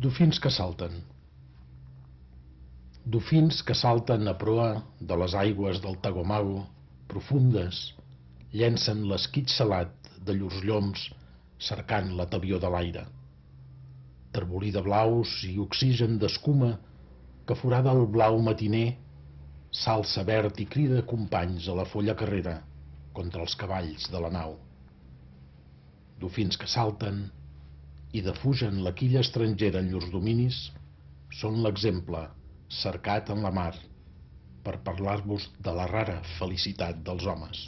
dofins que salten. Dofins que salten a proa de les aigües del Tagomago, profundes, llencen l'esquit salat de llurs lloms cercant la tavió de l'aire. Tarbolí de blaus i oxigen d'escuma que forada el blau matiner s'alça verd i crida companys a la folla carrera contra els cavalls de la nau. Dofins que salten, i defugen la quilla estrangera en llurs dominis, són l'exemple, cercat en la mar, per parlar-vos de la rara felicitat dels homes.